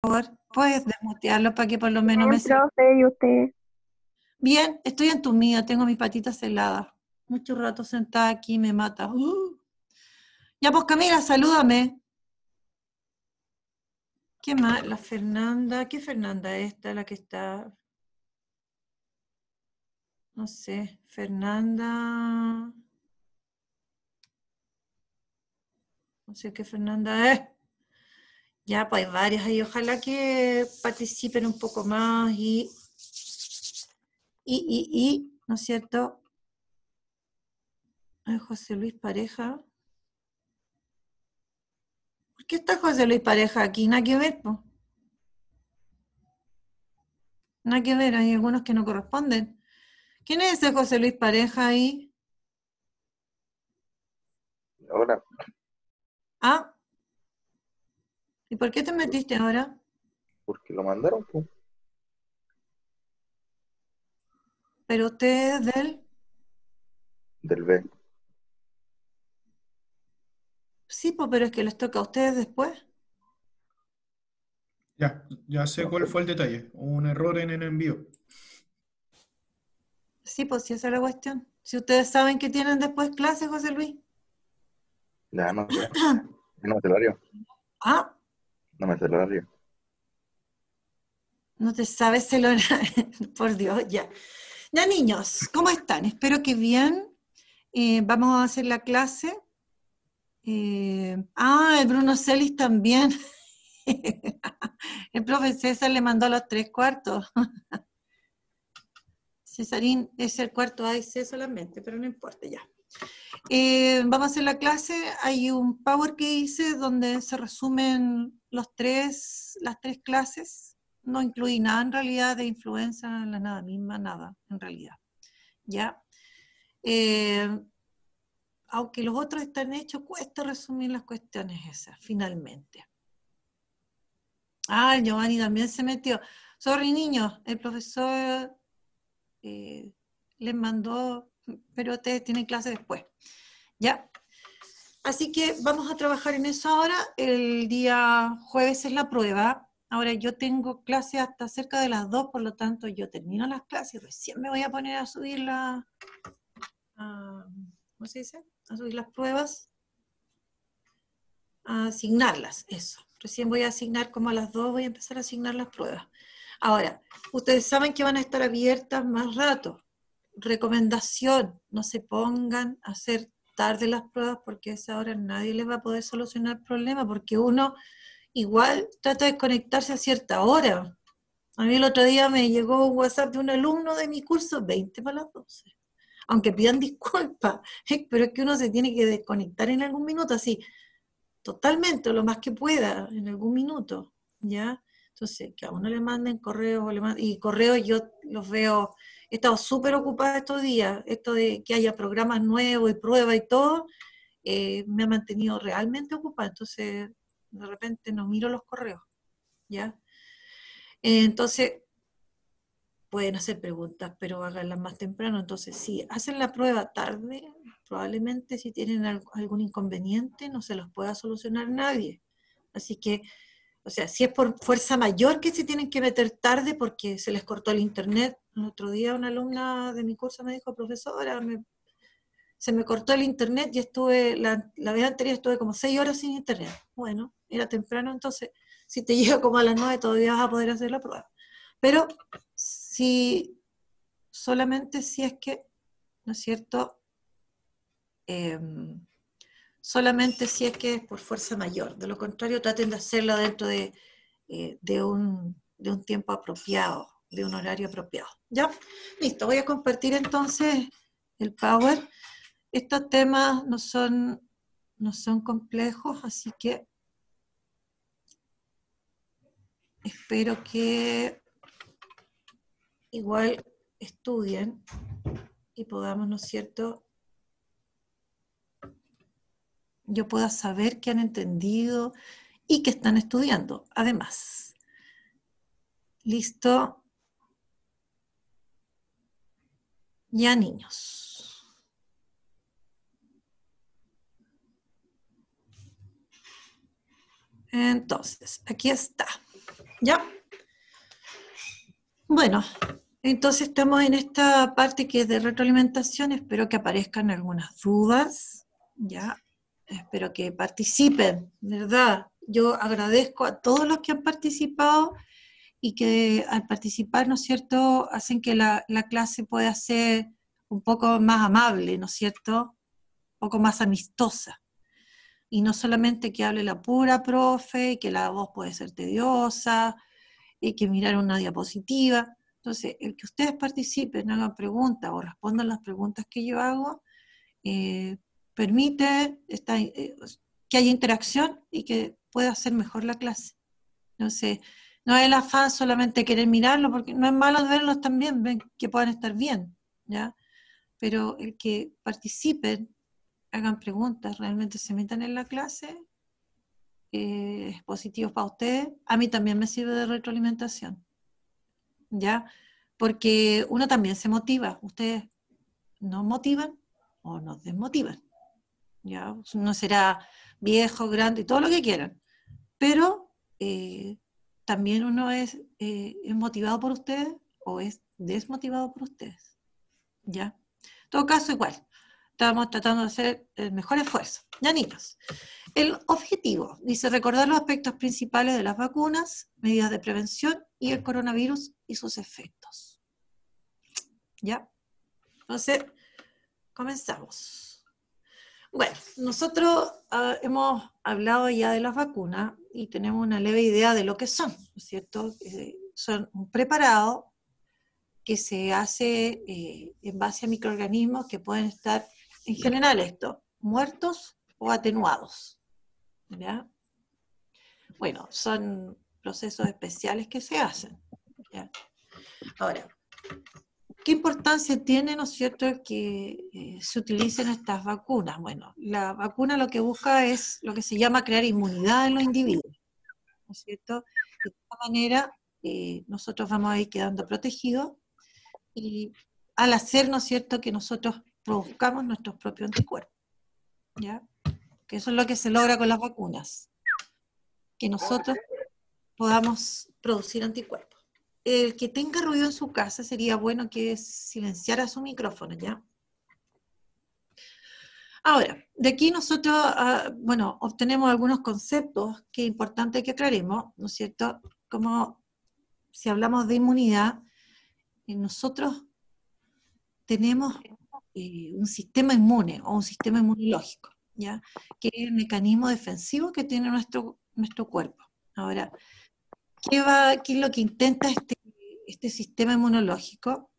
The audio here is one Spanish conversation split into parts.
favor, puedes desmutearlo para que por lo menos Bien, me... profe, ¿y usted? Bien, estoy entumida, tengo mis patitas heladas. Mucho rato sentada aquí me mata. ¡Uh! Ya, pues Camila, salúdame. ¿Qué más? La Fernanda, ¿qué Fernanda esta, la que está? No sé, Fernanda. No sé qué Fernanda es. Ya, pues hay varias ahí. Ojalá que participen un poco más y, y, y, ¿no es cierto? Ay, José Luis Pareja. ¿Por qué está José Luis Pareja aquí? Nada que ver, No Nada que ver, hay algunos que no corresponden. ¿Quién es ese José Luis Pareja ahí? Hola. Ah, ¿Y por qué te metiste ahora? Porque lo mandaron, pues. ¿Pero ustedes del? Del B. Sí, pues, pero es que les toca a ustedes después. Ya, ya sé cuál fue el detalle. Un error en el envío. Sí, pues sí, esa es la cuestión. Si ustedes saben que tienen después clases, José Luis. Ya, no, no, no, no, Ah, no me No te sabes el por Dios, ya. Ya niños, ¿cómo están? Espero que bien. Eh, vamos a hacer la clase. Eh, ah, el Bruno Celis también. el profe César le mandó los tres cuartos. Cesarín es el cuarto C solamente, pero no importa ya. Eh, vamos a hacer la clase. Hay un power que hice donde se resumen los tres, las tres clases, no incluí nada en realidad de influenza, la nada misma, nada en realidad. ¿Ya? Eh, aunque los otros están hechos, cuesta resumir las cuestiones esas, finalmente. Ah, Giovanni también se metió. Sorry, niños, el profesor eh, les mandó, pero ustedes tienen clase después. ¿Ya? Así que vamos a trabajar en eso ahora. El día jueves es la prueba. Ahora yo tengo clase hasta cerca de las 2, por lo tanto yo termino las clases recién me voy a poner a subir A subir las pruebas. A asignarlas, eso. Recién voy a asignar como a las 2, voy a empezar a asignar las pruebas. Ahora, ustedes saben que van a estar abiertas más rato. Recomendación, no se pongan a hacer tarde las pruebas porque a esa hora nadie les va a poder solucionar el problema porque uno igual trata de conectarse a cierta hora. A mí el otro día me llegó un WhatsApp de un alumno de mi curso, 20 para las 12. Aunque pidan disculpas, pero es que uno se tiene que desconectar en algún minuto, así, totalmente, lo más que pueda, en algún minuto, ¿ya? Entonces, que a uno le manden correos, y correos yo los veo he estado súper ocupada estos días, esto de que haya programas nuevos y pruebas y todo, eh, me ha mantenido realmente ocupada, entonces de repente no miro los correos, ¿ya? Eh, entonces, pueden hacer preguntas, pero háganlas más temprano, entonces si hacen la prueba tarde, probablemente si tienen algún inconveniente no se los pueda solucionar nadie. Así que o sea, si es por fuerza mayor que se tienen que meter tarde porque se les cortó el internet. El otro día una alumna de mi curso me dijo, profesora, se me cortó el internet y estuve, la, vez anterior estuve como seis horas sin internet. Bueno, era temprano, entonces si te llega como a las nueve todavía vas a poder hacer la prueba. Pero si solamente si es que, ¿no es cierto? Eh, solamente si es que es por fuerza mayor. De lo contrario, traten de hacerlo dentro eh, de, un, tiempo apropiado, de un horario apropiado. ¿Ya? Listo, voy a compartir entonces el Power. Estos temas no son, no son complejos, así que espero que igual estudien y podamos, ¿no es cierto?, yo pueda saber que han entendido y que están estudiando, además. Listo. Ya niños. Entonces, aquí está. ¿Ya? Bueno, entonces estamos en esta parte que es de retroalimentación. Espero que aparezcan algunas dudas. ¿Ya? espero que participen, ¿verdad? Yo agradezco a todos los que han participado y que al participar, ¿no es cierto?, hacen que la, clase pueda ser un poco más amable, ¿no es cierto?, un poco más amistosa. Y no solamente que hable la pura profe, que la voz puede ser tediosa, y eh, que mirar una diapositiva. Entonces, el que ustedes participen, hagan preguntas o respondan las preguntas que yo hago, eh, permite eh, que haya interacción y que pueda hacer mejor la clase. Entonces, no es el afán solamente querer mirarlo, porque no es malo verlos también, que puedan estar bien, ¿ya? Pero el que participen, hagan preguntas, realmente se metan en la clase, eh, es positivo para ustedes. A mí también me sirve de retroalimentación, ¿ya? Porque uno también se motiva, ustedes nos motivan o nos desmotivan. ¿ya? Uno será viejo, grande, y todo lo que quieran, pero eh, también uno es, eh, motivado por ustedes o es desmotivado por ustedes, ¿ya? En todo caso, igual, estamos tratando de hacer el mejor esfuerzo. Ya, niños. El objetivo dice recordar los aspectos principales de las vacunas, medidas de prevención y el coronavirus y sus efectos. ¿Ya? Entonces, comenzamos. Bueno, nosotros ah, hemos hablado ya de las vacunas y tenemos una leve idea de lo que son, cierto? Eh, son un preparado que se hace eh, en base a microorganismos que pueden estar, en general esto, muertos o atenuados. Bueno, son procesos especiales que se hacen. Ahora, ¿Qué importancia tiene, no es cierto, que eh, se utilicen estas vacunas? Bueno, la vacuna lo que busca es lo que se llama crear inmunidad en los individuos, ¿no es cierto? De esta manera eh, nosotros vamos a ir quedando protegidos y al hacer, ¿no es cierto?, que nosotros produzcamos nuestros propios anticuerpos, ¿ya? Que eso es lo que se logra con las vacunas, que nosotros podamos producir anticuerpos el que tenga ruido en su casa sería bueno que silenciara su micrófono, ¿ya? Ahora, de aquí nosotros, ah, bueno, obtenemos algunos conceptos que es importante que aclaremos, ¿no es cierto? Como si hablamos de inmunidad, eh, nosotros tenemos eh, un sistema inmune o un sistema inmunológico, ¿ya? Que es el mecanismo defensivo que tiene nuestro, nuestro cuerpo. Ahora, ¿qué, va, ¿qué es lo que intenta este este sistema inmunológico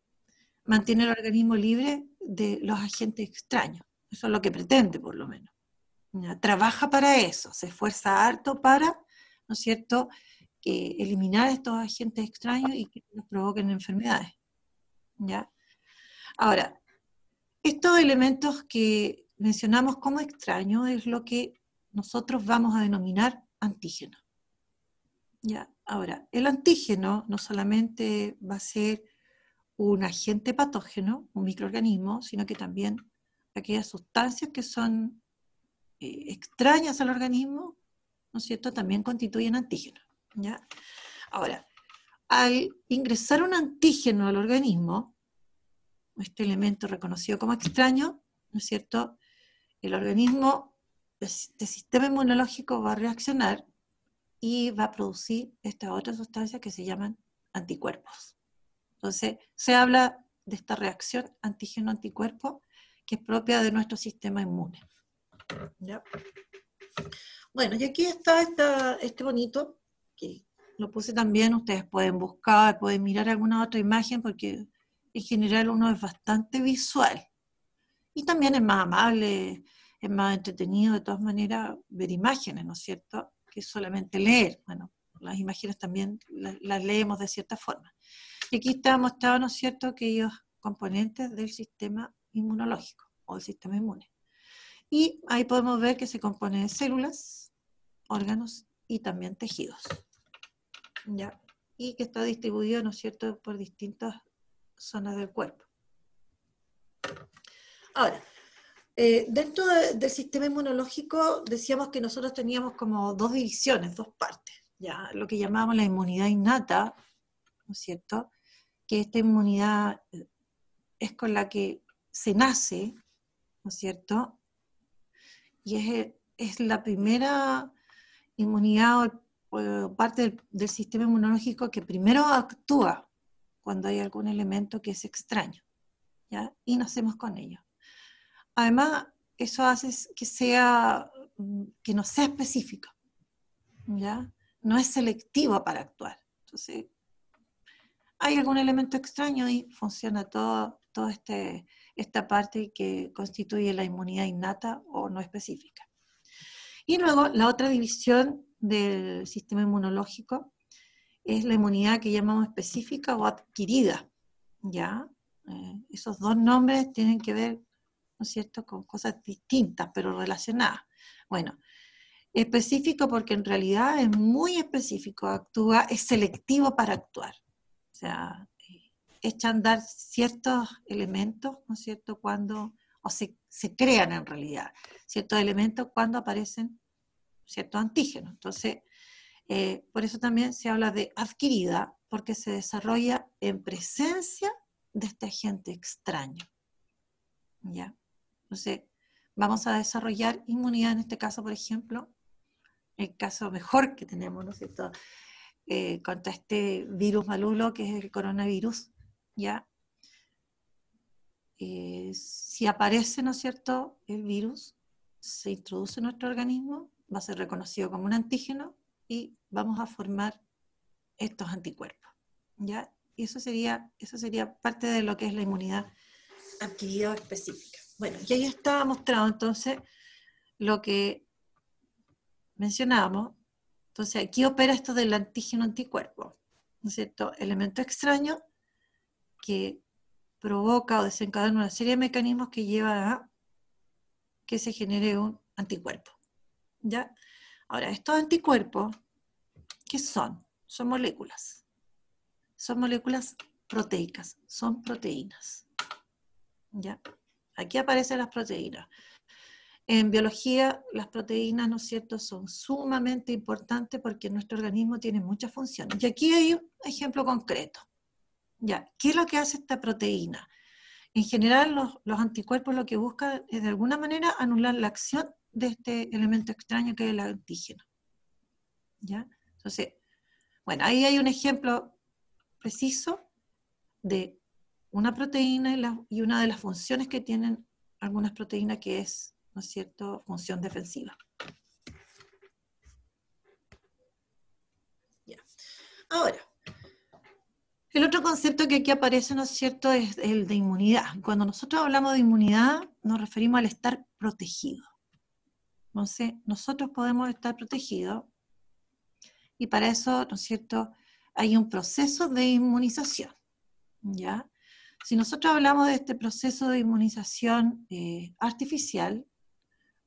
mantiene el organismo libre de los agentes extraños. Eso es lo que pretende, por lo menos. Trabaja para eso, se esfuerza harto para, ¿no es cierto?, que eh, eliminar estos agentes extraños y que nos provoquen enfermedades. ¿Ya? Ahora, estos elementos que mencionamos como extraños es lo que nosotros vamos a denominar antígeno. ¿Ya? Ahora, el antígeno no solamente va a ser un agente patógeno, un microorganismo, sino que también aquellas sustancias que son eh, extrañas al organismo, ¿no es cierto?, también constituyen antígeno, ¿ya? Ahora, al ingresar un antígeno al organismo, este elemento reconocido como extraño, ¿no es cierto?, el organismo, este sistema inmunológico va a reaccionar y va a producir estas otras sustancias que se llaman anticuerpos. Entonces, se habla de esta reacción antígeno-anticuerpo que es propia de nuestro sistema inmune. Bueno, y aquí está esta, este bonito, que lo puse también, ustedes pueden buscar, pueden mirar alguna otra imagen, porque en general uno es bastante visual. Y también es más amable, es más entretenido de todas maneras ver imágenes, ¿no es cierto? que solamente leer. Bueno, las imágenes también las, leemos de cierta forma. Y aquí está mostrado, ¿no es cierto?, aquellos componentes del sistema inmunológico o del sistema inmune. Y ahí podemos ver que se compone de células, órganos y también tejidos. ¿Ya? Y que está distribuido, ¿no es cierto?, por distintas zonas del cuerpo. Ahora, eh, dentro del sistema inmunológico decíamos que nosotros teníamos como dos divisiones, dos partes, ya lo que llamábamos la inmunidad innata, ¿no es cierto? Que esta inmunidad eh, es con la que se nace, ¿no es cierto? Y es, la primera inmunidad o, parte del, sistema inmunológico que primero actúa cuando hay algún elemento que es extraño, ¿ya? Y nacemos con ello además eso hace que sea, mm, que no sea específico, ¿ya? No es selectivo para actuar. Entonces, hay algún elemento extraño y funciona toda este, esta parte que constituye la inmunidad innata o no específica. Y luego la otra división del sistema inmunológico es la inmunidad que llamamos específica o adquirida. ¿ya? Eh, esos dos nombres tienen que ver ¿no es cierto?, con cosas distintas pero relacionadas. Bueno, específico porque en realidad es muy específico, actúa, es selectivo para actuar. O sea, echan eh, a dar ciertos elementos, ¿no es cierto?, cuando, o se, crean en realidad, ciertos elementos cuando aparecen ciertos antígenos. Entonces, eh, por eso también se habla de adquirida, porque se desarrolla en presencia de este agente extraño. ¿Ya? Entonces, vamos a desarrollar inmunidad en este caso, por ejemplo, el caso mejor que tenemos, ¿no es cierto?, eh, contra este virus malulo que es el coronavirus, ¿ya? Eh, si aparece, ¿no es cierto?, el virus, se introduce en nuestro organismo, va a ser reconocido como un antígeno y vamos a formar estos anticuerpos, ¿ya? Y eso sería, eso sería parte de lo que es la inmunidad adquirida específica. Bueno, ya ahí estaba mostrado entonces lo que mencionábamos. Entonces, aquí opera esto del antígeno anticuerpo, ¿no es cierto? Elemento extraño que provoca o desencadena una serie de mecanismos que lleva a que se genere un anticuerpo. ¿Ya? Ahora, estos anticuerpos, ¿qué son? Son moléculas. Son moléculas proteicas, son proteínas. ¿Ya? Aquí aparecen las proteínas. En biología, las proteínas, ¿no es cierto?, son sumamente importantes porque nuestro organismo tiene muchas funciones. Y aquí hay un ejemplo concreto. Ya, ¿qué es lo que hace esta proteína? En general, los, anticuerpos lo que buscan es de alguna manera anular la acción de este elemento extraño que es el antígeno. ¿Ya? Entonces, bueno, ahí hay un ejemplo preciso de una proteína y, una de las funciones que tienen algunas proteínas que es, ¿no es cierto?, función defensiva. Ahora, el otro concepto que aquí aparece, ¿no es cierto?, es el de inmunidad. Cuando nosotros hablamos de inmunidad, nos referimos al estar protegido. Entonces, nosotros podemos estar protegidos y para eso, ¿no es cierto?, hay un proceso de inmunización, ¿ya? Si nosotros hablamos de este proceso de inmunización eh, artificial,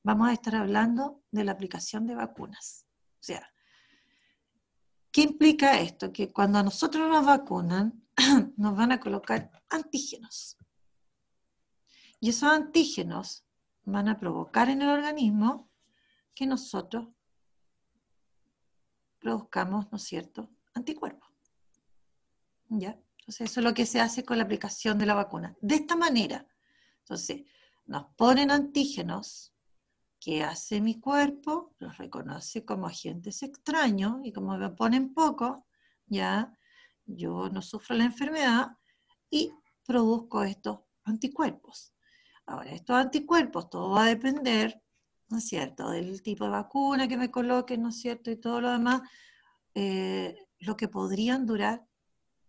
vamos a estar hablando de la aplicación de vacunas. O sea, ¿qué implica esto? Que cuando a nosotros nos vacunan, nos van a colocar antígenos. Y esos antígenos van a provocar en el organismo que nosotros produzcamos, ¿no es cierto?, anticuerpos. ¿Ya? Entonces, eso es lo que se hace con la aplicación de la vacuna. De esta manera, entonces, nos ponen antígenos que hace mi cuerpo, los reconoce como agentes extraños y como me ponen poco, ya yo no sufro la enfermedad y produzco estos anticuerpos. Ahora, estos anticuerpos, todo va a depender, ¿no es cierto?, del tipo de vacuna que me coloquen, ¿no es cierto?, y todo lo demás, eh, lo que podrían durar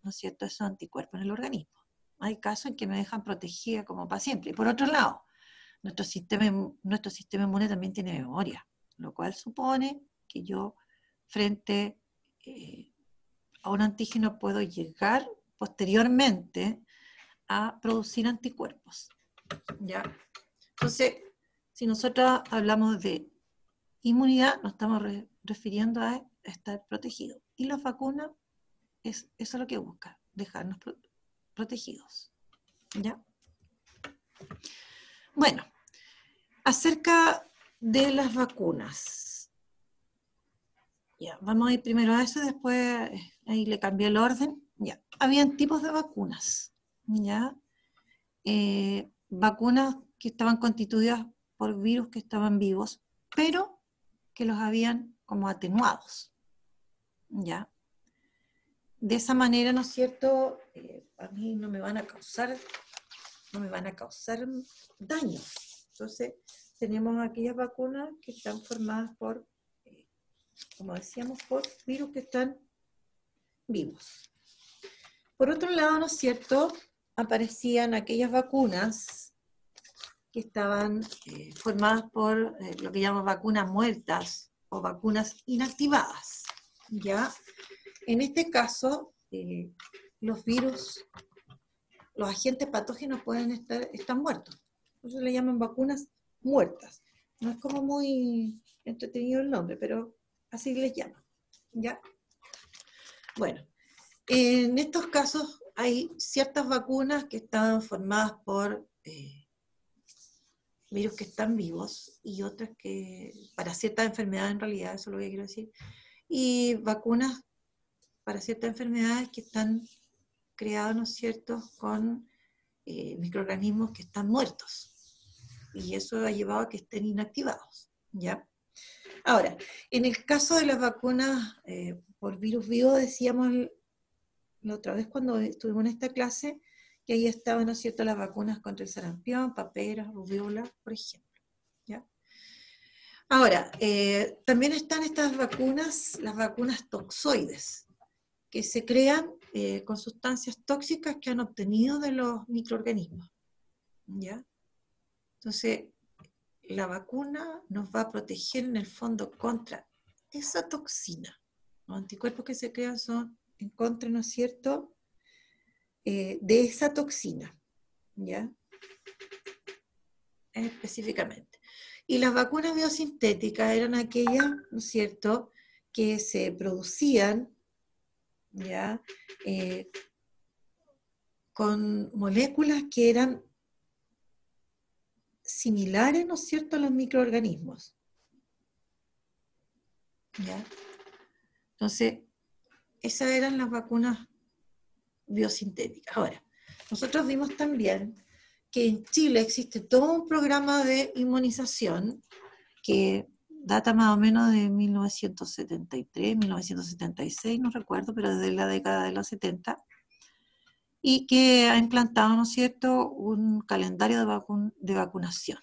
¿no es cierto?, esos anticuerpos en el organismo. Hay casos en que me dejan protegida como paciente. Y por otro lado, nuestro sistema, nuestro sistema inmune también tiene memoria, lo cual supone que yo frente eh, a un antígeno puedo llegar posteriormente a producir anticuerpos. Entonces, si nosotros hablamos de inmunidad, nos estamos refiriendo a estar protegido. Y las vacunas es, eso es lo que busca, dejarnos protegidos. ¿Ya? Bueno, acerca de las vacunas. Ya, vamos a ir primero a eso, después ahí le cambié el orden. Ya, habían tipos de vacunas, ya. Eh, vacunas que estaban constituidas por virus que estaban vivos, pero que los habían como atenuados, ya de esa manera, ¿no es cierto? Eh, a mí no me van a causar, no me van a causar daño. Entonces, tenemos aquellas vacunas que están formadas por, eh, como decíamos, por virus que están vivos. Por otro lado, ¿no es cierto? Aparecían aquellas vacunas que estaban eh, formadas por lo que llamamos vacunas muertas o vacunas inactivadas. ¿Ya? En este caso, eh, los virus, los agentes patógenos pueden estar, están muertos. eso le llaman vacunas muertas. No es como muy entretenido el nombre, pero así les llaman. ¿Ya? Bueno, en estos casos hay ciertas vacunas que están formadas por eh, virus que están vivos y otras que, para ciertas enfermedades en realidad, eso es lo que quiero decir, y vacunas para ciertas enfermedades que están creadas, ¿no es cierto?, con eh, microorganismos que están muertos. Y eso ha llevado a que estén inactivados, ¿ya? Ahora, en el caso de las vacunas eh, por virus vivo, decíamos la otra vez cuando estuvimos en esta clase, que ahí estaban, ¿no es cierto?, las vacunas contra el sarampión, paperas, rubiola, por ejemplo. Ahora, eh, también están estas vacunas, las vacunas toxoides, que se crean eh, con sustancias tóxicas que han obtenido de los microorganismos. Entonces, la vacuna nos va a proteger en el fondo contra esa toxina. Los anticuerpos que se crean son en contra, ¿no es cierto?, eh, de esa toxina, Específicamente. Y las vacunas biosintéticas eran aquellas, ¿no es cierto?, que se producían eh, con moléculas que eran similares, ¿no es cierto?, a los microorganismos. Entonces, esas eran las vacunas biosintéticas. Ahora, nosotros vimos también que en Chile existe todo un programa de inmunización que data más o menos de 1973, 1976, no recuerdo, pero desde la década de los 70, y que ha implantado, ¿no es cierto?, un calendario de, de vacunación,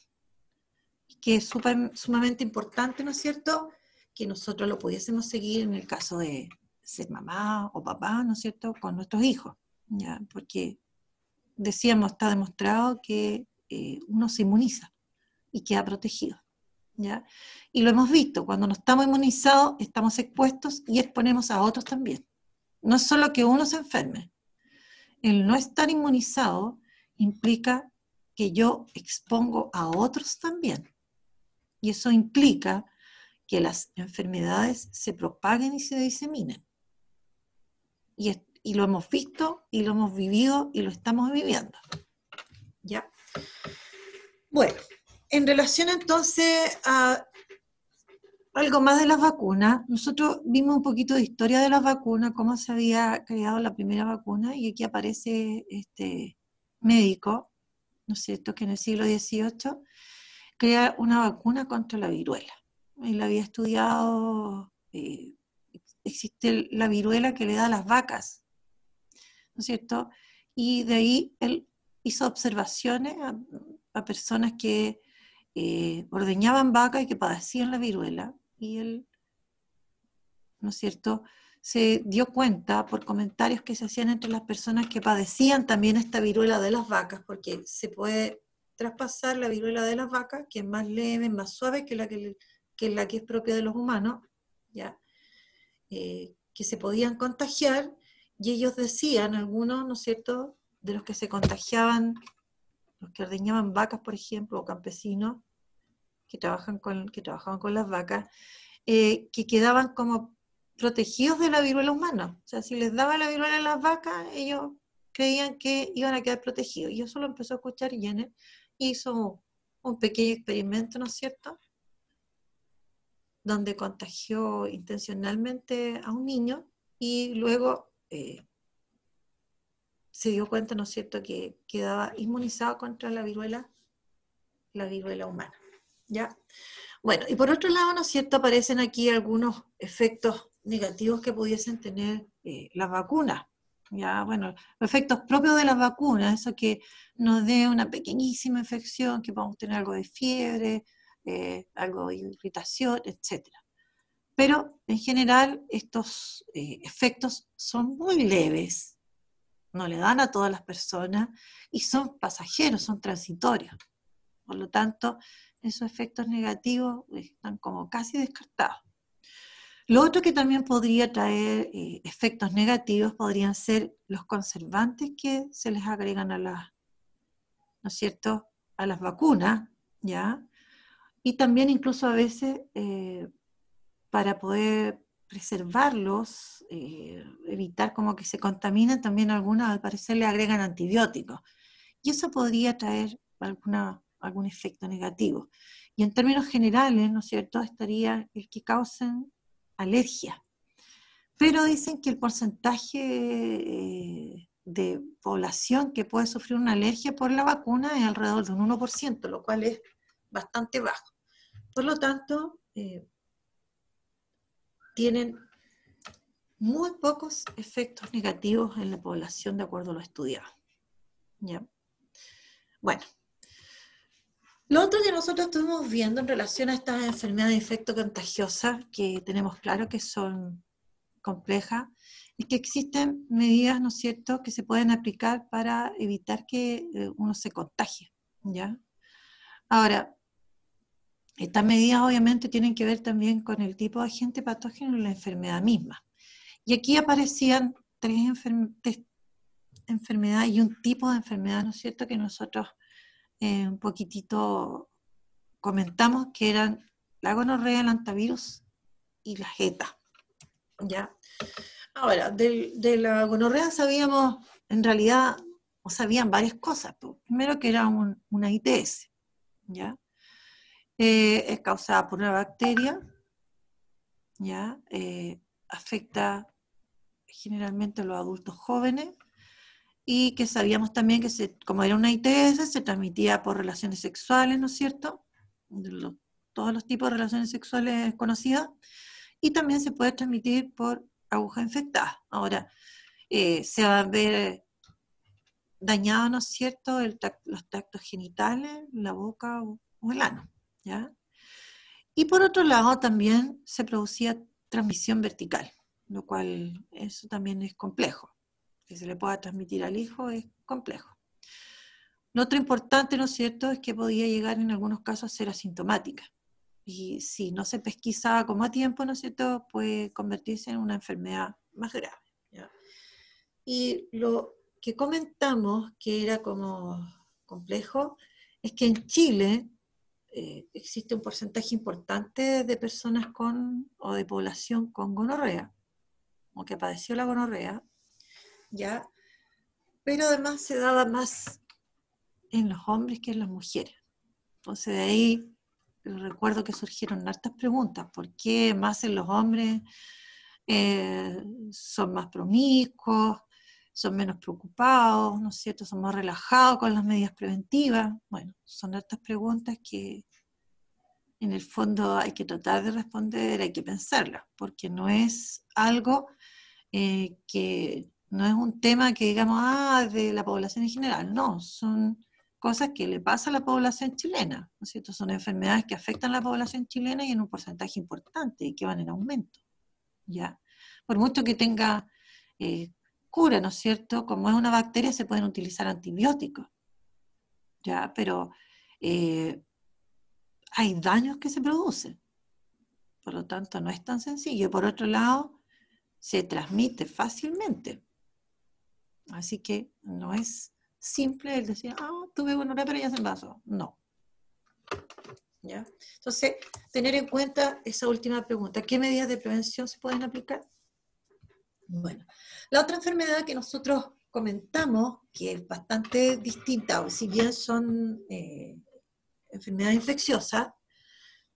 que es sumamente importante, ¿no es cierto?, que nosotros lo pudiésemos seguir en el caso de ser mamá o papá, ¿no es cierto?, con nuestros hijos, ¿ya? porque decíamos, está demostrado que eh, uno se inmuniza y queda protegido. Y lo hemos visto, cuando no estamos inmunizados, estamos expuestos y exponemos a otros también. No es solo que uno se enferme. El no estar inmunizado implica que yo expongo a otros también. Y eso implica que las enfermedades se propaguen y se diseminen. Y, y lo hemos visto y lo hemos vivido y lo estamos viviendo. ¿Ya? Bueno, en relación entonces a algo más de las vacunas, nosotros vimos un poquito de historia de las vacunas, cómo se había creado la primera vacuna, y aquí aparece este médico, ¿no es cierto?, que en el siglo XVIII crea una vacuna contra la viruela. Él había estudiado, eh, existe la viruela que le da a las vacas, ¿no es cierto? Y de ahí él hizo observaciones a personas que eh, ordeñaban vacas y que padecían la viruela. Y él, ¿no es cierto?, se dio cuenta por comentarios que se hacían entre las personas que padecían también esta viruela de las vacas, porque se puede traspasar la viruela de las vacas, que es más leve, más suave que la que, es propia de los humanos, ¿ya? Eh, que se podían contagiar, y ellos decían, algunos, ¿no es cierto?, de los que se contagiaban los que ordeñaban vacas, por ejemplo, o campesinos que, trabajan que trabajaban con las vacas, eh, que quedaban como protegidos de la viruela humana. O sea, si les daba la viruela a las vacas, ellos creían que iban a quedar protegidos. Y eso lo empezó a escuchar Jenner, hizo un pequeño experimento, ¿no es cierto? Donde contagió intencionalmente a un niño y luego eh, se dio cuenta, ¿no es cierto?, que quedaba inmunizado contra la viruela, la viruela humana. ¿Ya? Bueno, y por otro lado, ¿no es cierto?, aparecen aquí algunos efectos negativos que pudiesen tener eh, las vacunas. Ya, bueno, los efectos propios de las vacunas, eso que nos dé una pequeñísima infección, que podemos tener algo de fiebre, eh, algo de irritación, etc. Pero en general estos eh, efectos son muy leves, no le dan a todas las personas y son pasajeros, son transitorios. Por lo tanto, esos efectos negativos eh, están como casi descartados. Lo otro que también podría traer eh, efectos negativos podrían ser los conservantes que se les agregan a las, ¿no es cierto?, a las vacunas, ¿ya? Y también incluso a veces eh, para poder preservarlos, eh, evitar como que se contaminen, también algunas al parecer le agregan antibióticos. Y eso podría traer alguna, algún efecto negativo. Y en términos generales, ¿no es cierto?, estaría el que causen alergia. Pero dicen que el porcentaje eh, de población que puede sufrir una alergia por la vacuna es alrededor de un 1%, lo cual es bastante bajo. Por lo tanto, eh, tienen muy pocos efectos negativos en la población de acuerdo a lo estudiado. ¿Ya? Bueno, lo otro que nosotros estuvimos viendo en relación a estas enfermedades de efecto contagiosa, que tenemos claro que son complejas, es que existen medidas, ¿no es cierto?, que se pueden aplicar para evitar que eh, uno se contagie, ¿ya? Ahora, estas medidas obviamente tienen que ver también con el tipo de agente patógeno y la enfermedad misma. Y aquí aparecían tres, enfermedades y un tipo de enfermedad, ¿no es cierto?, que nosotros eh, un poquitito comentamos que eran la gonorrea, el antivirus y la jeta. ¿Ya? Ahora, de, la gonorrea sabíamos, en realidad, o sabían varias cosas. Pues. Primero que era una ITS, ¿ya? Eh, es causada por una bacteria, ¿ya? Eh, afecta generalmente a los adultos jóvenes y que sabíamos también que se, como era una ITS se transmitía por relaciones sexuales, ¿no es cierto? todos los tipos de relaciones sexuales conocidas y también se puede transmitir por aguja infectada. Ahora, eh, se va a ver dañado, ¿no es cierto?, los tactos genitales, la boca o el ano. Y por otro lado, también se producía transmisión vertical, lo cual eso también es complejo. Que se le pueda transmitir al hijo es complejo. Lo otro importante, ¿no es cierto?, es que podía llegar en algunos casos a ser asintomática. Y si no se pesquisaba como a tiempo, ¿no es cierto?, puede convertirse en una enfermedad más grave. Y lo que comentamos que era como complejo es que en Chile eh, existe un porcentaje importante de personas con o de población con gonorrea, o que padeció la gonorrea, ¿ya? Pero además se daba más en los hombres que en las mujeres. Entonces de ahí recuerdo que surgieron hartas preguntas, ¿por qué más en los hombres eh, son más promiscuos? son menos preocupados, ¿no es cierto? Son más relajados con las medidas preventivas. Bueno, son estas preguntas que en el fondo hay que tratar de responder, hay que pensarlas, porque no es algo eh, que no es un tema que digamos, ah, de la población en general, no, son cosas que le pasa a la población chilena, ¿no es cierto? Son enfermedades que afectan a la población chilena y en un porcentaje importante y que van en aumento, ¿ya? Por mucho que tenga eh, cura, ¿no es cierto? Como es una bacteria, se pueden utilizar antibióticos. ¿Ya? Pero eh, hay daños que se producen. Por lo tanto, no es tan sencillo. Por otro lado, se transmite fácilmente. Así que no es simple el decir, ah, tuve tuve horario, pero ya se envasó. No. Entonces, tener en cuenta esa última pregunta. ¿Qué medidas de prevención se pueden aplicar? Bueno, la otra enfermedad que nosotros comentamos, que es bastante distinta, si bien son eh, enfermedades infecciosas,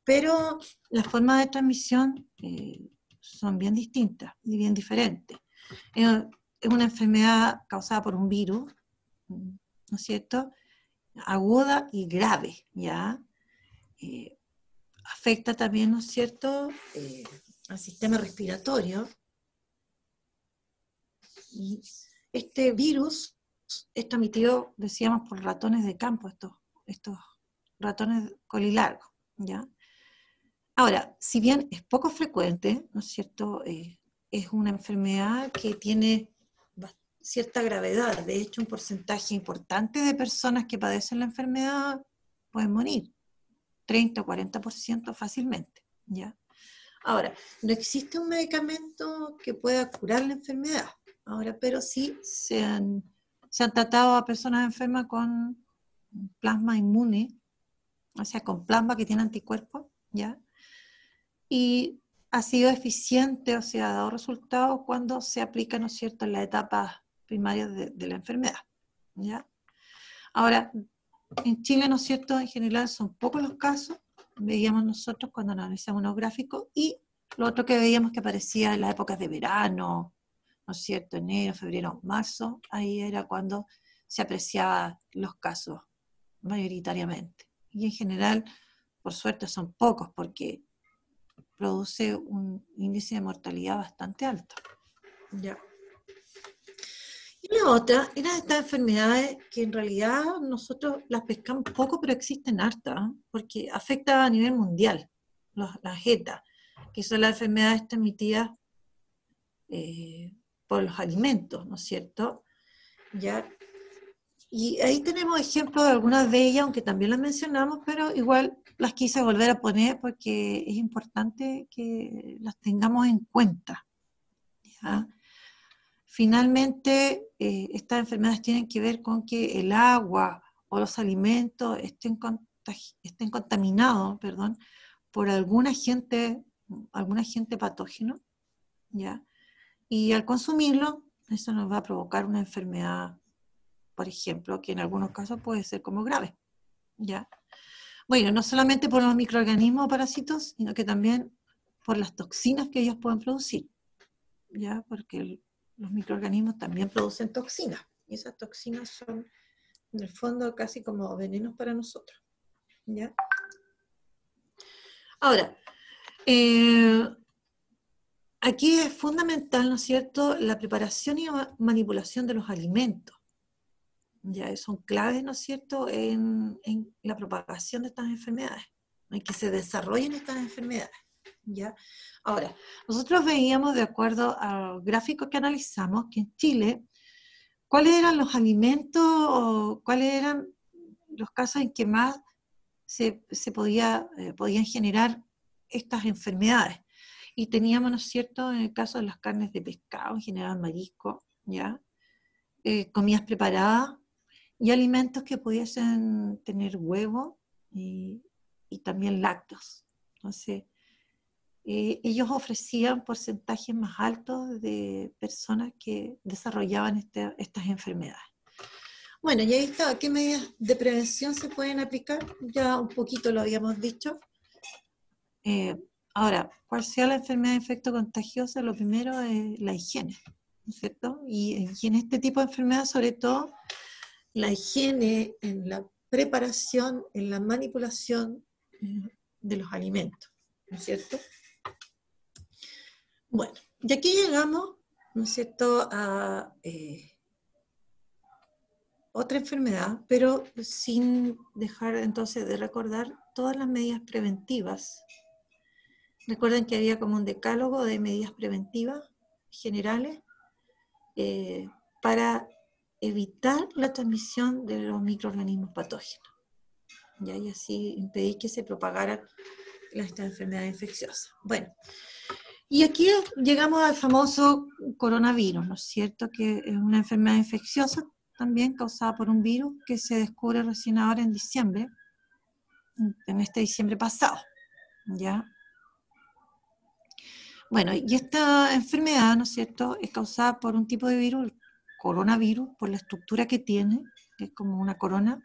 pero las formas de transmisión eh, son bien distintas y bien diferentes. Eh, es una enfermedad causada por un virus, ¿no es cierto? Aguda y grave, ¿ya? afecta también, ¿no es cierto?, al sistema respiratorio y este virus es transmitido, decíamos, por ratones de campo, estos, ratones colilargos, ¿ya? Ahora, si bien es poco frecuente, ¿no es cierto?, eh, es una enfermedad que tiene cierta gravedad. De hecho, un porcentaje importante de personas que padecen la enfermedad pueden morir, 30 o 40% fácilmente, ¿ya? Ahora, no existe un medicamento que pueda curar la enfermedad, ahora, pero sí se han, tratado a personas enfermas con plasma inmune, o sea, con plasma que tiene anticuerpos, ¿ya? Y ha sido eficiente, o sea, ha dado resultados cuando se aplica, ¿no es cierto?, en las etapas primarias de, la enfermedad, ¿ya? Ahora, en Chile, ¿no es cierto?, en general son pocos los casos, veíamos nosotros cuando analizamos los gráficos, y lo otro que veíamos que aparecía en las épocas de verano, ¿no es cierto? Enero, febrero, marzo, ahí era cuando se apreciaban los casos mayoritariamente. Y en general, por suerte, son pocos porque produce un índice de mortalidad bastante alto. Ya. Y la otra de estas enfermedades que en realidad nosotros las pescamos poco, pero existen harta ¿eh? porque afecta a nivel mundial la jeta, que son las enfermedades transmitidas eh, por los alimentos, ¿no es cierto? ¿Ya? Y ahí tenemos ejemplos de algunas de ellas, aunque también las mencionamos, pero igual las quise volver a poner porque es importante que las tengamos en cuenta. Finalmente, eh, estas enfermedades tienen que ver con que el agua o los alimentos estén, estén contaminados perdón, por alguna agente, algún agente patógeno. ¿ya? Y al consumirlo, eso nos va a provocar una enfermedad, por ejemplo, que en algunos casos puede ser como grave. ¿ya? Bueno, no solamente por los microorganismos o parásitos, sino que también por las toxinas que ellos pueden producir. ¿ya? Porque los microorganismos también producen toxinas. Y esas toxinas son, en el fondo, casi como venenos para nosotros. ¿ya? Ahora, eh, aquí es fundamental, ¿no es cierto?, la preparación y manipulación de los alimentos. Ya son claves, ¿no es cierto?, en, la propagación de estas enfermedades, en que se desarrollen estas enfermedades. ¿ya? Ahora, nosotros veíamos, de acuerdo al gráfico que analizamos, que en Chile, ¿cuáles eran los alimentos o cuáles eran los casos en que más se, se podía, eh, podían generar estas enfermedades? Y teníamos, ¿no es cierto?, en el caso de las carnes de pescado, en general marisco, ¿ya? Eh, comidas preparadas y alimentos que pudiesen tener huevo y, también lácteos. Entonces, eh, ellos ofrecían porcentajes más altos de personas que desarrollaban este, estas enfermedades. Bueno, ya está. ¿Qué medidas de prevención se pueden aplicar? Ya un poquito lo habíamos dicho. Eh, Ahora, cuál sea la enfermedad de efecto contagiosa, lo primero es la higiene, ¿no es cierto? Y, en este tipo de enfermedad, sobre todo, la higiene en la preparación, en la manipulación mm, de los alimentos, ¿no es cierto? Bueno, y aquí llegamos, ¿no es cierto?, a eh, otra enfermedad, pero sin dejar entonces de recordar todas las medidas preventivas Recuerden que había como un decálogo de medidas preventivas generales eh, para evitar la transmisión de los microorganismos patógenos. Y así impedir que se propagara esta enfermedad infecciosa. Bueno, y aquí llegamos al famoso coronavirus, ¿no es cierto? Que es una enfermedad infecciosa también causada por un virus que se descubre recién ahora en diciembre, en este diciembre pasado, ¿ya? Bueno, y esta enfermedad, ¿no es cierto?, es causada por un tipo de virus, coronavirus, por la estructura que tiene, que es como una corona.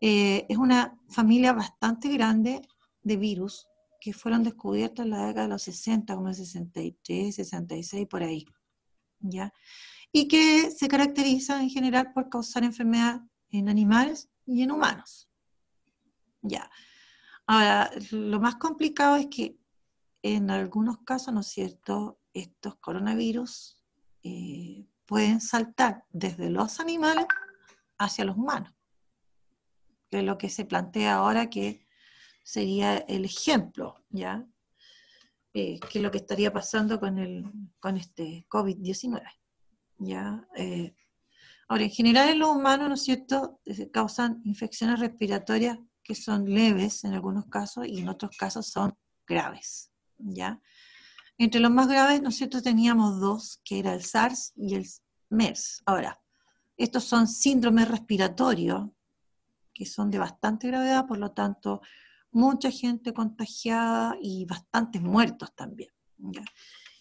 Eh, es una familia bastante grande de virus que fueron descubiertos en la década de los 60, como el 63, 66, por ahí. ¿ya? Y que se caracterizan en general por causar enfermedad en animales y en humanos. ¿ya? Ahora, lo más complicado es que en algunos casos, ¿no es cierto?, estos coronavirus eh, pueden saltar desde los animales hacia los humanos, que es lo que se plantea ahora que sería el ejemplo, ¿ya? Eh, que es lo que estaría pasando con, el, este COVID-19, ¿ya? Eh, ahora, en general en los humanos, ¿no es cierto?, causan infecciones respiratorias que son leves en algunos casos y en otros casos son graves. Entre los más graves, nosotros teníamos dos, que era el SARS y el MERS. Ahora, estos son síndromes respiratorios, que son de bastante gravedad, por lo tanto, mucha gente contagiada y bastantes muertos también.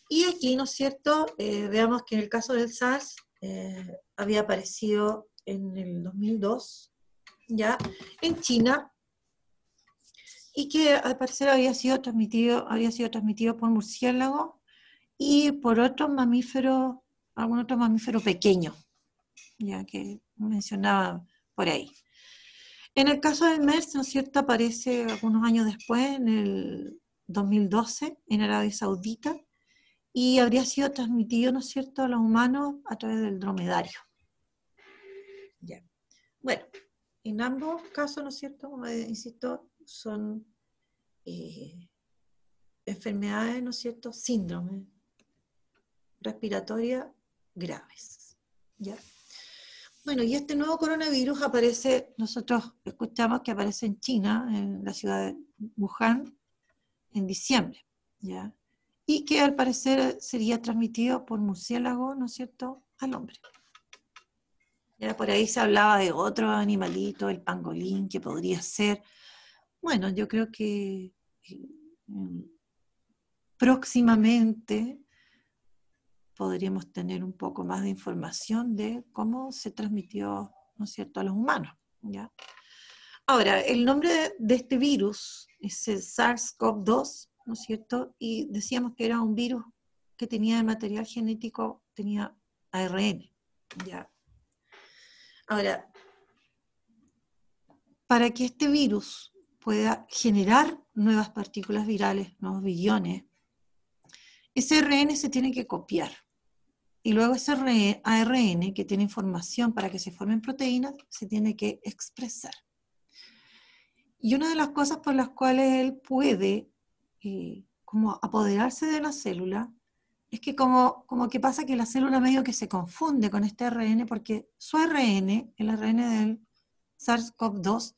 Y aquí, ¿no es cierto? Eh, veamos que en el caso del SARS eh, había aparecido en el 2002, ¿ya? En China, y que al parecer había sido transmitido, había sido transmitido por murciélago y por otros mamíferos, algún otro mamífero pequeño, ya que mencionaba por ahí. En el caso del MERS, ¿no es cierto?, aparece algunos años después, en el 2012, en Arabia Saudita, y habría sido transmitido, ¿no es cierto?, a los humanos a través del dromedario. Bueno, en ambos casos, ¿no es cierto?, como insisto, son eh, enfermedades, ¿no es cierto?, síndromes respiratorias graves. Bueno, y este nuevo coronavirus aparece, nosotros escuchamos que aparece en China, en la ciudad de Wuhan, en diciembre, ¿ya? Y que al parecer sería transmitido por murciélago, ¿no es cierto?, al hombre. por ahí se hablaba de otro animalito, el pangolín, que podría ser, bueno, yo creo que eh, mm, próximamente podríamos tener un poco más de información de cómo se transmitió, ¿no es cierto?, a los humanos. ¿ya? Ahora, el nombre de este virus es el SARS-CoV-2, ¿no es cierto? Y decíamos que era un virus que tenía material genético, tenía ARN, Ahora, para que este virus pueda generar nuevas partículas virales, nuevos billones. Ese RN se tiene que copiar. Y luego ese ARN que tiene información para que se formen proteínas se tiene que expresar. Y una de las cosas por las cuales él puede eh, como apoderarse de la célula es que como, como que pasa que la célula medio que se confunde con este RN porque su ARN, el ARN del SARS-CoV-2,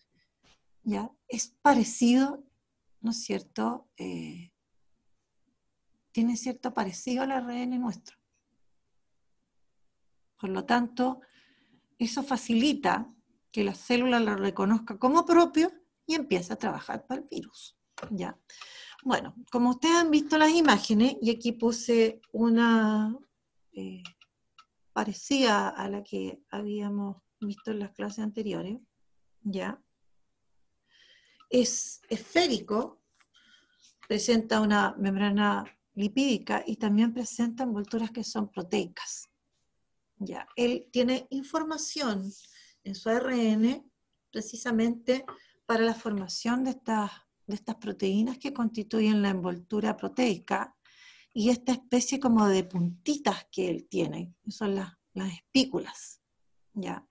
ya es parecido, ¿no es cierto? Eh, tiene cierto parecido al ARN nuestro. Por lo tanto, eso facilita que la célula lo reconozca como propio y empiece a trabajar para el virus. ¿ya? Bueno, como ustedes han visto las imágenes, y aquí puse una eh, parecida a la que habíamos visto en las clases anteriores, ¿ya? es esférico, presenta una membrana lipídica y también presenta envolturas que son proteicas. Ya, él tiene información en su ARN precisamente para la formación de estas, de estas proteínas que constituyen la envoltura proteica y esta especie como de puntitas que él tiene, son las, las espículas. ¿ya?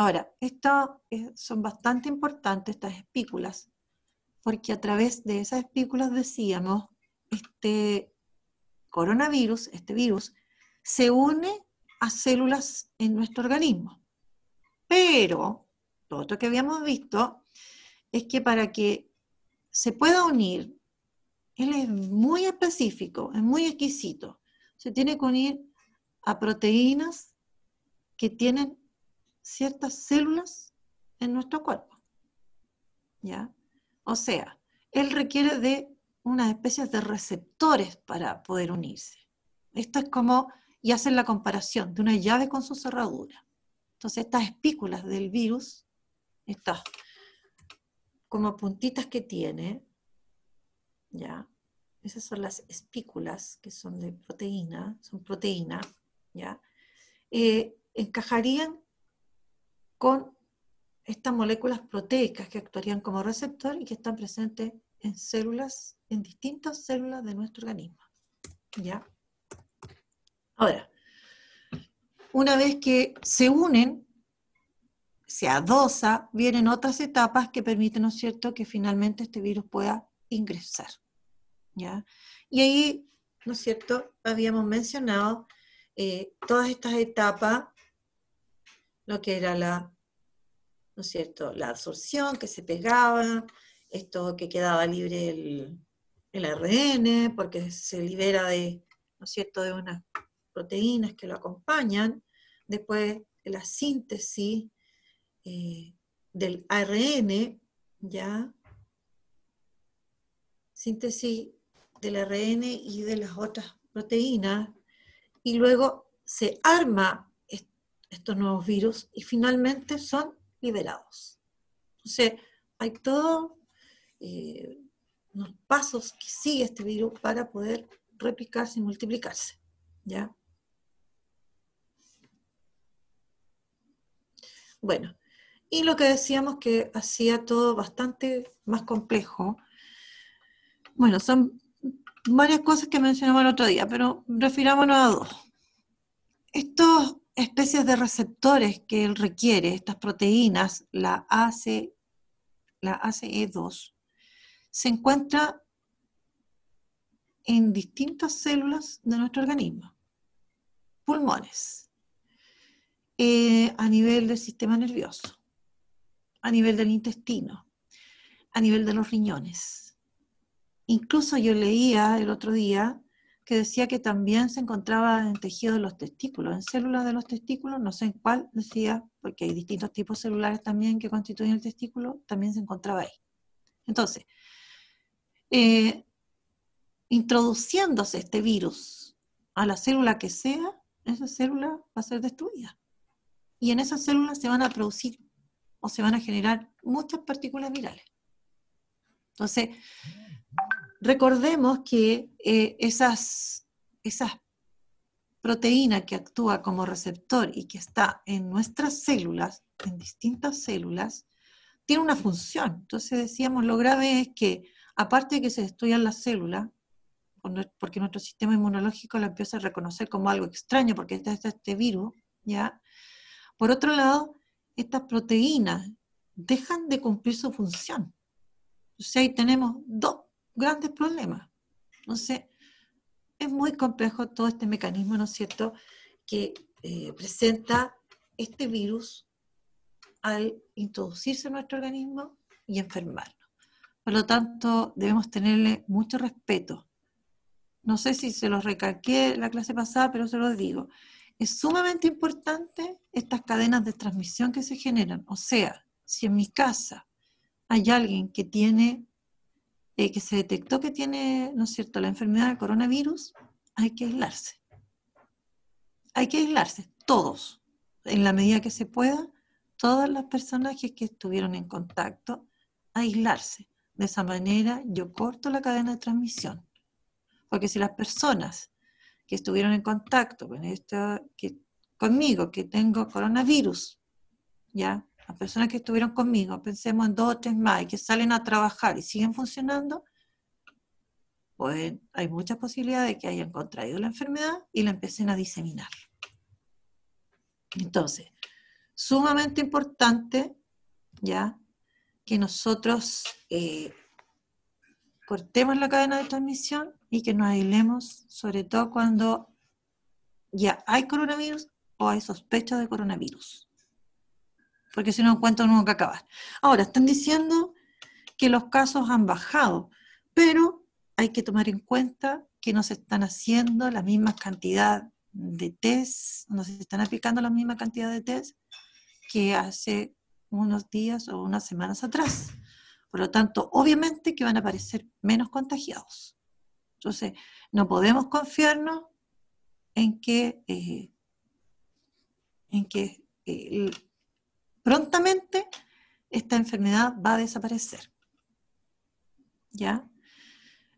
Ahora, esto son bastante importantes estas espículas, porque a través de esas espículas decíamos, este coronavirus, este virus, se une a células en nuestro organismo. Pero, lo otro que habíamos visto es que para que se pueda unir, él es muy específico, es muy exquisito. Se tiene que unir a proteínas que tienen ciertas células en nuestro cuerpo. ¿Ya? O sea, él requiere de unas especies de receptores para poder unirse. Esto es como, y hacen la comparación de una llave con su cerradura. Entonces, estas espículas del virus, estas como puntitas que tiene, ¿ya? Esas son las espículas que son de proteína, son proteína, ¿ya? Eh, encajarían con estas moléculas proteicas que actuarían como receptor y que están presentes en células, en distintas células de nuestro organismo. ¿Ya? Ahora, una vez que se unen, se adosa, vienen otras etapas que permiten, ¿no es cierto?, que finalmente este virus pueda ingresar. ¿Ya? Y ahí, ¿no es cierto?, habíamos mencionado eh, todas estas etapas lo que era la, ¿no es cierto?, la absorción que se pegaba, esto que quedaba libre el, el ARN, porque se libera de, ¿no es cierto?, de unas proteínas que lo acompañan, después la síntesis eh, del ARN, ¿ya? Síntesis del ARN y de las otras proteínas, y luego se arma estos nuevos virus y finalmente son liberados. Entonces, hay todos los eh, pasos que sigue este virus para poder replicarse y multiplicarse. ¿ya? Bueno, y lo que decíamos que hacía todo bastante más complejo. Bueno, son varias cosas que mencionamos el otro día, pero refirámonos a dos. Estos especies de receptores que él requiere, estas proteínas, la, la ACE2, se encuentra en distintas células de nuestro organismo, pulmones, eh, a nivel del sistema nervioso, a nivel del intestino, a nivel de los riñones. Incluso yo leía el otro día que decía que también se encontraba en tejido de los testículos, en células de los testículos, no sé en cuál decía, porque hay distintos tipos celulares también que constituyen el testículo, también se encontraba ahí. Entonces, eh, introduciéndose este virus a la célula que sea, esa célula va a ser destruida. Y en esas células se van a producir o se van a generar muchas partículas virales. Entonces, recordemos que esa eh, esas, esas proteína que actúa como receptor y que está en nuestras células, en distintas células, tiene una función. Entonces decíamos, lo grave es que, aparte de que se destruyan las células, porque nuestro sistema inmunológico la empieza a reconocer como algo extraño, porque está este, este virus, ¿ya? Por otro lado, estas proteínas dejan de cumplir su función. O sea, ahí tenemos dos grandes problemas. Entonces, es muy complejo todo este mecanismo, ¿no es cierto?, que eh, presenta este virus al introducirse en nuestro organismo y enfermarnos. Por lo tanto, debemos tenerle mucho respeto. No sé si se los recalqué la clase pasada, pero se los digo. Es sumamente importante estas cadenas de transmisión que se generan. O sea, si en mi casa hay alguien que tiene eh, que se detectó que tiene, ¿no es cierto?, la enfermedad de coronavirus, hay que aislarse. Hay que aislarse, todos, en la medida que se pueda, todas las personas que estuvieron en contacto, aislarse. De esa manera yo corto la cadena de transmisión. Porque si las personas que estuvieron en contacto con esto que, conmigo, que tengo coronavirus, ya las personas que estuvieron conmigo, pensemos en dos o tres más y que salen a trabajar y siguen funcionando, pues hay muchas posibilidades de que hayan contraído la enfermedad y la empiecen a diseminar. Entonces, sumamente importante, ¿ya? Que nosotros eh, cortemos la cadena de transmisión y que nos aislemos, sobre todo cuando ya hay coronavirus o hay sospecha de coronavirus porque si no, cuento nunca acabar. Ahora, están diciendo que los casos han bajado, pero hay que tomar en cuenta que no se están haciendo la misma cantidad de test, no se están aplicando la misma cantidad de test que hace unos días o unas semanas atrás. Por lo tanto, obviamente que van a aparecer menos contagiados. Entonces, no podemos confiarnos en que, eh, en que eh, prontamente, esta enfermedad va a desaparecer. ¿Ya?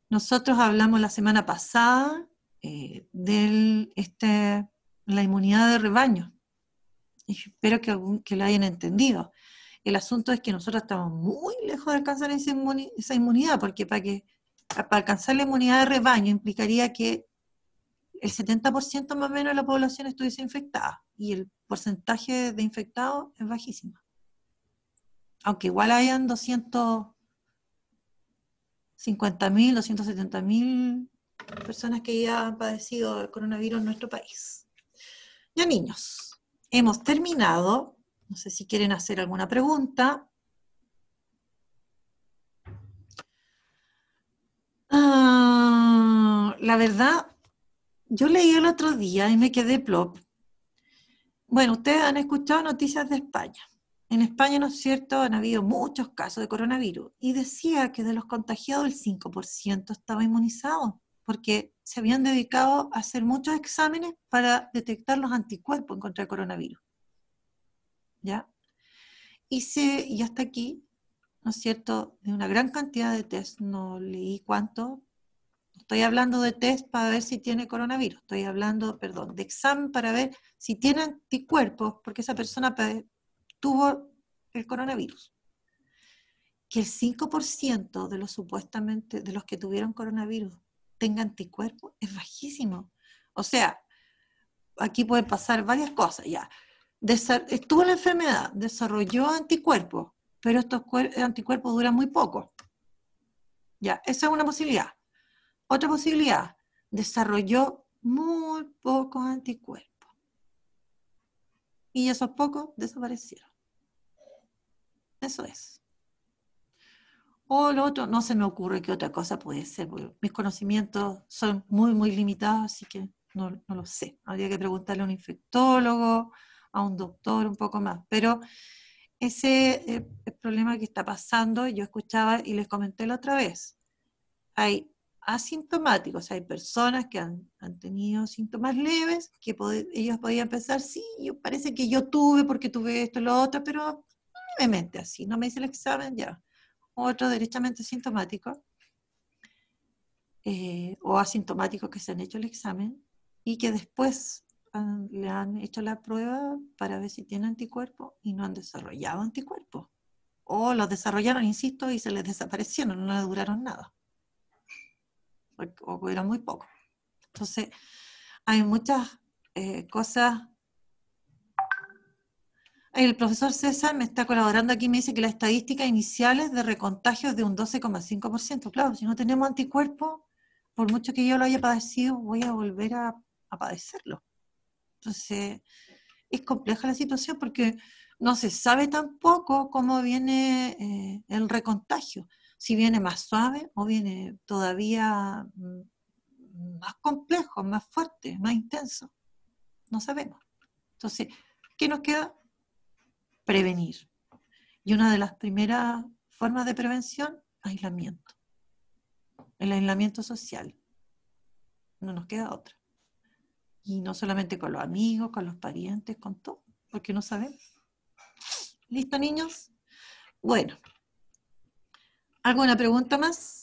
Nosotros hablamos la semana pasada eh, de este, la inmunidad de rebaño. espero que, lo hayan entendido. El asunto es que nosotros estamos muy lejos de alcanzar esa, inmunidad, porque para alcanzar la inmunidad de rebaño implicaría que el 70% más o menos de la población estuviese infectada y el porcentaje de infectados es bajísimo. Aunque igual hayan 250.000 270.000 personas que ya han padecido el coronavirus en nuestro país. Ya niños, hemos terminado. No sé si quieren hacer alguna pregunta. Ah, la verdad, yo leí el otro día y me quedé plop. Bueno, ustedes han escuchado noticias de España. En España, ¿no es cierto?, han habido muchos casos de coronavirus y decía que de los contagiados el 5% estaba inmunizado porque se habían dedicado a hacer muchos exámenes para detectar los anticuerpos en contra del coronavirus. ¿Ya? Y, y hasta aquí, ¿no es cierto?, de una gran cantidad de test, no leí cuánto, estoy hablando de test para ver si tiene coronavirus, estoy hablando, perdón, de examen para ver si tiene anticuerpos, porque esa persona tuvo el coronavirus. Que el 5% de los supuestamente, de los que tuvieron coronavirus tenga anticuerpos es bajísimo. O sea, aquí pueden pasar varias cosas ya. en estuvo la enfermedad, desarrolló anticuerpos, pero estos anticuerpos duran muy poco. Ya, esa es una posibilidad. Otra posibilidad, desarrolló muy pocos anticuerpos. Y esos pocos desaparecieron. Eso es. O lo otro, no se me ocurre qué otra cosa puede ser. Mis conocimientos son muy, muy limitados, así que no, lo sé. Habría que preguntarle a un infectólogo, a un doctor, un poco más. Pero ese eh, problema que está pasando, yo escuchaba y les comenté la otra vez. Hay asintomáticos. Hay personas que han, han tenido síntomas leves, que ellos podían pensar, sí, yo, parece que yo tuve porque tuve esto, lo otro, pero me mente así, no me hice el examen, ya. Otro derechamente sintomático. Eh, o asintomáticos que se han hecho el examen y que después le han hecho la prueba para ver si tiene anticuerpo y no han desarrollado anticuerpo O los desarrollaron, insisto, y se les desaparecieron, no duraron nada o era muy poco. Entonces, hay muchas eh, cosas. El profesor César me está colaborando aquí, me dice que la estadística inicial es de recontagios de un 12,5%. Claro, si no tenemos anticuerpo, por mucho que yo lo haya padecido, voy a volver a, padecerlo. Entonces, es compleja la situación porque no se sabe tampoco cómo viene eh, el recontagio si viene más suave o viene todavía mm, más complejo, más fuerte, más intenso. No sabemos. Entonces, ¿qué nos queda? Prevenir. Y una de las primeras formas de prevención, aislamiento. El aislamiento social. No nos queda otra. Y no solamente con los amigos, con los parientes, con todo, porque no sabemos. ¿Listo, niños? Bueno, ¿Alguna pregunta más?